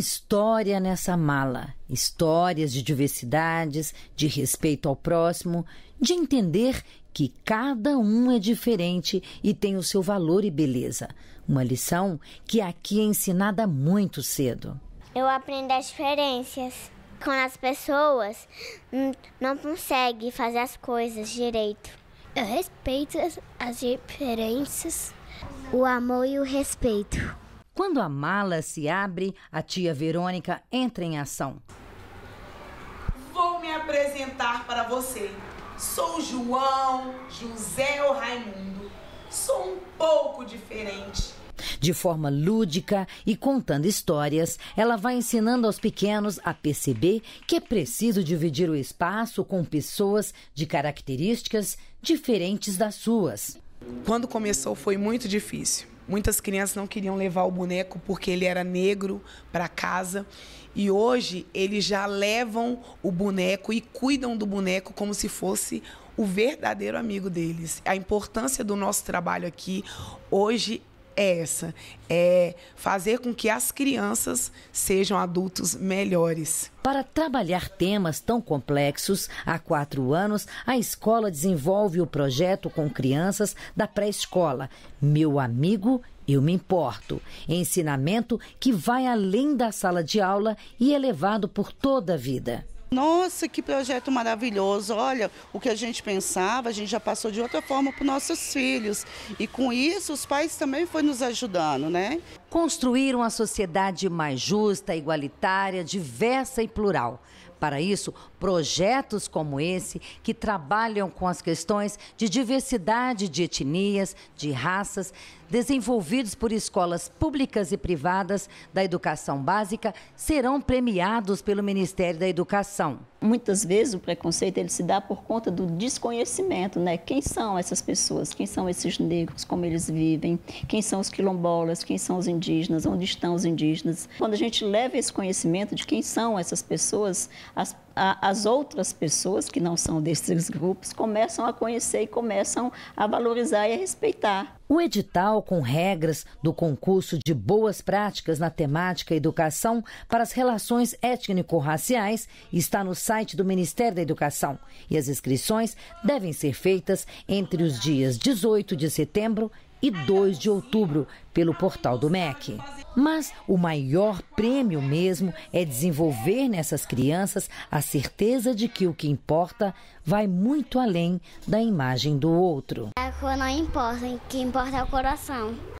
história nessa mala. Histórias de diversidades, de respeito ao próximo, de entender que cada um é diferente e tem o seu valor e beleza. Uma lição que aqui é ensinada muito cedo. Eu aprendo as diferenças. Quando as pessoas hum, não conseguem fazer as coisas direito. Eu respeito as diferenças, o amor e o respeito. Quando a mala se abre, a tia Verônica entra em ação. Vou me apresentar para você. Sou João José ou Raimundo. Sou um pouco diferente. De forma lúdica e contando histórias, ela vai ensinando aos pequenos a perceber que é preciso dividir o espaço com pessoas de características diferentes das suas. Quando começou foi muito difícil Muitas crianças não queriam levar o boneco porque ele era negro para casa. E hoje eles já levam o boneco e cuidam do boneco como se fosse o verdadeiro amigo deles. A importância do nosso trabalho aqui hoje é essa: é fazer com que as crianças sejam adultos melhores. Para trabalhar temas tão complexos, há quatro anos, a escola desenvolve o projeto com crianças da pré-escola Meu Amigo eu me importo. Ensinamento que vai além da sala de aula e é levado por toda a vida. Nossa, que projeto maravilhoso! Olha, o que a gente pensava, a gente já passou de outra forma para os nossos filhos. E com isso, os pais também foram nos ajudando, né? Construir uma sociedade mais justa, igualitária, diversa e plural. Para isso, projetos como esse, que trabalham com as questões de diversidade de etnias, de raças, desenvolvidos por escolas públicas e privadas da educação básica, serão premiados pelo Ministério da Educação. Muitas vezes o preconceito ele se dá por conta do desconhecimento, né? Quem são essas pessoas? Quem são esses negros? Como eles vivem? Quem são os quilombolas? Quem são os indígenas? Onde estão os indígenas? Quando a gente leva esse conhecimento de quem são essas pessoas, as, a, as outras pessoas que não são desses grupos começam a conhecer e começam a valorizar e a respeitar. O edital com regras do concurso de boas práticas na temática educação para as relações étnico-raciais está no site do Ministério da Educação e as inscrições devem ser feitas entre os dias 18 de setembro e 2 de outubro pelo portal do MEC. Mas o maior prêmio mesmo é desenvolver nessas crianças a certeza de que o que importa vai muito além da imagem do outro. É, a cor não importa, o que importa é o coração.